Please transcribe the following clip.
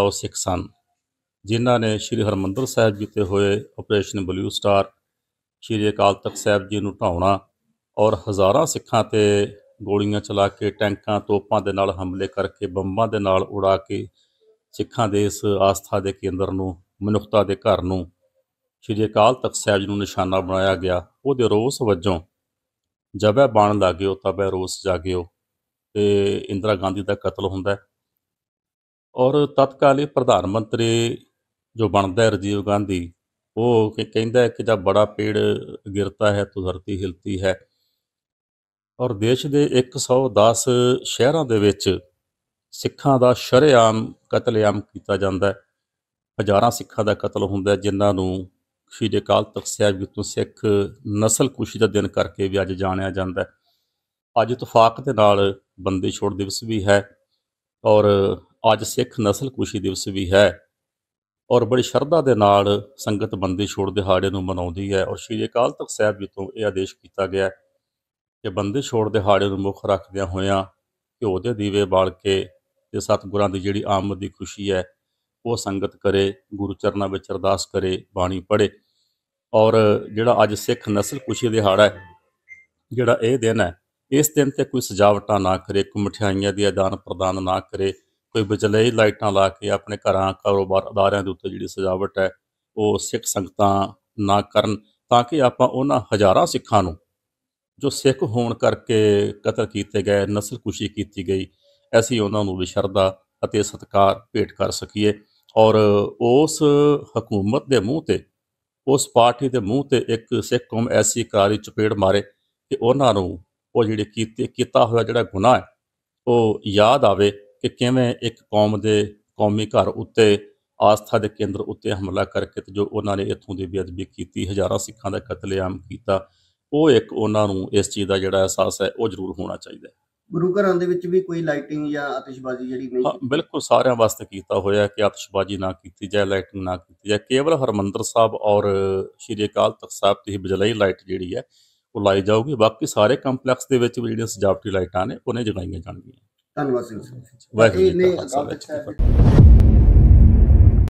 ਉਹ ਸਿੱਖ ਸਨ ਜਿਨ੍ਹਾਂ ਨੇ ਸ੍ਰੀ ਹਰਮੰਦਰ ਸਾਹਿਬ ਜੀ ਤੇ ਹੋਏ operation blue star Sri Akal Takht Sahib ji ਨੂੰ ਢਾਉਣਾ ਔਰ ਹਜ਼ਾਰਾਂ ਸਿੱਖਾਂ ਤੇ ਗੋਲੀਆਂ ਚਲਾ ਕੇ ਟੈਂਕਾਂ ਤੋਪਾਂ ਦੇ ਨਾਲ ਹਮਲੇ ਕਰਕੇ ਬੰਬਾਂ ਦੇ ਨਾਲ ਉਡਾ ਕੇ ਸਿੱਖਾਂ ਦੇ ਇਸ ਆਸਥਾ ਦੇ ਕੇਂਦਰ ਨੂੰ ਮਨੁੱਖਤਾ ਦੇ ਘਰ ਨੂੰ ਸ੍ਰੀ ਅਕਾਲ ਤਖਤ ਸਾਹਿਬ ਜੀ ਨੂੰ ਨਿਸ਼ਾਨਾ ਬਣਾਇਆ ਗਿਆ ਉਹਦੇ ਰੋਸ ਵਜੋਂ ਜਬੈ ਲੱਗਿਓ ਤਾਂ ਬੈ ਰੋਸ ਜਾਗਿਓ ਤੇ ਇੰਦਰਾ ਗਾਂਧੀ ਦਾ ਕਤਲ ਹੁੰਦਾ ਹੈ ਔਰ ਤਤਕਾਲੀ ਪ੍ਰਧਾਨ ਮੰਤਰੀ ਜੋ ਬਣਦਾ ਹੈ ਰਜੀਵ ਗਾਂਧੀ ਉਹ ਕਿ ਕਹਿੰਦਾ ਕਿ ਜਦ ਬੜਾ ਪੇੜ ਗਿਰਤਾ ਹੈ ਤਾਂ ਧਰਤੀ ਹਿਲਤੀ ਹੈ ਔਰ ਦੇਸ਼ ਦੇ 110 ਸ਼ਹਿਰਾਂ ਦੇ ਵਿੱਚ ਸਿੱਖਾਂ ਦਾ ਸ਼ਰਿਆਮ ਕਤਲੇਆਮ ਕੀਤਾ ਜਾਂਦਾ ਹੈ ਹਜ਼ਾਰਾਂ ਸਿੱਖਾਂ ਦਾ ਕਤਲ ਹੁੰਦਾ ਜਿਨ੍ਹਾਂ ਨੂੰ ਸ਼ਹੀਦ ਕਾਲ ਤਖਤ ਸਾਹਿਬ ਤੋਂ ਸਿੱਖ ਨਸਲ ਕੁਸ਼ੀ ਦਾ ਦਿਨ ਕਰਕੇ ਵੀ ਅੱਜ ਜਾਣਿਆ ਜਾਂਦਾ ਹੈ ਅੱਜ ਤਫਾਕ ਦੇ ਨਾਲ ਬੰਦੀ ਛੋੜ ਦਿਵਸ ਵੀ ਹੈ ਔਰ ਅੱਜ ਸਿੱਖ ਨਸਲ ਕੁਸ਼ੀ ਦਿਵਸ ਵੀ ਹੈ ਔਰ ਬੜੀ ਸ਼ਰਧਾ ਦੇ ਨਾਲ ਸੰਗਤ ਬੰਦੀ ਛੋੜ ਦਿਹਾੜੇ ਨੂੰ ਮਨਾਉਂਦੀ ਹੈ ਔਰ ਸ਼੍ਰੀ ਅਕਾਲ ਤਖਤ ਸਾਹਿਬ ਜੀ ਤੋਂ ਇਹ ਆਦੇਸ਼ ਕੀਤਾ ਗਿਆ ਕਿ ਬੰਦੀ ਛੋੜ ਦਿਹਾੜੇ ਨੂੰ ਮੁੱਖ ਰੱਖਦਿਆਂ ਹੋਇਆਂ ਘਿਓ ਦੇ ਦੀਵੇ ਬਾਲ ਕੇ ਤੇ ਸਤਿਗੁਰਾਂ ਦੀ ਜਿਹੜੀ ਆਮਦ ਦੀ ਖੁਸ਼ੀ ਹੈ ਉਹ ਸੰਗਤ ਕਰੇ ਗੁਰੂ ਚਰਨਾਂ ਵਿੱਚ ਅਰਦਾਸ ਕਰੇ ਬਾਣੀ ਪੜ੍ਹੇ ਔਰ ਜਿਹੜਾ ਅੱਜ ਸਿੱਖ ਨਸਲ ਕੁਸ਼ੀ ਦਿਹਾੜਾ ਹੈ ਜਿਹੜਾ ਇਹ ਦਿਨ ਹੈ ਇਸ ਦਿਨ ਤੇ ਕੋਈ ਸਜਾਵਟਾਂ ਨਾ ਕਰੇ ਕੋਈ ਮਠਿਆਈਆਂ ਦੀ ਆਦਾਨ ਪ੍ਰਦਾਨ ਨਾ ਕਰੇ ਕੋਈ ਬਜਲੇ ਲਾਈਟਾਂ ਲਾ ਕੇ ਆਪਣੇ ਘਰਾਂ ਕਾਰੋਬਾਰ ਅਦਾਰਿਆਂ ਦੇ ਉੱਤੇ ਜਿਹੜੀ ਸਜਾਵਟ ਹੈ ਉਹ ਸਿੱਖ ਸੰਗਤਾਂ ਨਾ ਕਰਨ ਤਾਂ ਕਿ ਆਪਾਂ ਉਹਨਾਂ ਹਜ਼ਾਰਾਂ ਸਿੱਖਾਂ ਨੂੰ ਜੋ ਸਿੱਖ ਹੋਣ ਕਰਕੇ ਕਤਲ ਕੀਤੇ ਗਏ ਨਸਲਕੁਸ਼ੀ ਕੀਤੀ ਗਈ ਐਸੀ ਉਹਨਾਂ ਨੂੰ ਬਿਸ਼ਰਦਾ ਅਤੇ ਸਤਕਾਰ ਭੇਟ ਕਰ ਸਕੀਏ ਔਰ ਉਸ ਹਕੂਮਤ ਦੇ ਮੂੰਹ ਤੇ ਉਸ ਪਾਰਟੀ ਦੇ ਮੂੰਹ ਤੇ ਇੱਕ ਸਿੱਖ ਕੌਮ ਐਸੀ ਕਰਾਰੀ ਚਪੇੜ ਮਾਰੇ ਕਿ ਉਹਨਾਂ ਨੂੰ ਉਹ ਜਿਹੜੇ ਕੀਤੇ ਕੀਤਾ ਹੋਇਆ ਜਿਹੜਾ ਗੁਨਾਹ ਹੈ ਉਹ ਯਾਦ ਆਵੇ ਕਿ ਕਿਵੇਂ ਇੱਕ ਕੌਮ ਦੇ ਕੌਮੀ ਘਰ ਉੱਤੇ ਆਸਥਾ ਦੇ ਕੇਂਦਰ ਉੱਤੇ ਹਮਲਾ ਕਰਕੇ ਤੇ ਜੋ ਉਹਨਾਂ ਨੇ ਇੱਥੋਂ ਦੀ ਬੇਅਦਬੀ ਕੀਤੀ ਹਜ਼ਾਰਾਂ ਸਿੱਖਾਂ ਦਾ ਕਤਲੇਆਮ ਕੀਤਾ ਉਹ ਇੱਕ ਉਹਨਾਂ ਨੂੰ ਇਸ ਚੀਜ਼ ਦਾ ਜਿਹੜਾ ਅਹਿਸਾਸ ਹੈ ਉਹ ਜ਼ਰੂਰ ਹੋਣਾ ਚਾਹੀਦਾ ਗੁਰੂ ਘਰਾਂ ਦੇ ਵਿੱਚ ਵੀ ਕੋਈ ਲਾਈਟਿੰਗ ਜਾਂ ਆਤਿਸ਼ਬਾਜ਼ੀ ਜਿਹੜੀ ਨਹੀਂ ਹਾਂ ਬਿਲਕੁਲ ਸਾਰਿਆਂ ਵਾਸਤੇ ਕੀਤਾ ਹੋਇਆ ਕਿ ਆਤਿਸ਼ਬਾਜ਼ੀ ਨਾ ਕੀਤੀ ਜਾਏ ਲਾਈਟਿੰਗ ਨਾ ਕੀਤੀ ਜਾਏ ਕੇਵਲ ਹਰਮੰਦਰ ਸਾਹਿਬ ਔਰ ਸ਼੍ਰੀ ਅਕਾਲ ਤਖਤ ਸਾਹਿਬ ਤੇ ਹੀ ਬਿਜਲਈ ਲਾਈਟ ਜਿਹੜੀ ਹੈ ਉਹ ਲਾਈ ਜਾਊਗੀ ਬਾਕੀ ਸਾਰੇ ਕੰਪਲੈਕਸ ਦੇ ਵਿੱਚ ਜਿਹੜੀਆਂ ਸਜਾਵਟੀ ਲਾਈਟਾਂ ਨੇ ਉਹਨੇ ਜਗਾਈਆਂ ਜਾਣਗੀਆਂ ਧੰਨਵਾਦ ਸਿੰਘ ਜੀ ਵਾਹਿਗੁਰੂ ਜੀ ਕਾ ਖਾਲਸਾ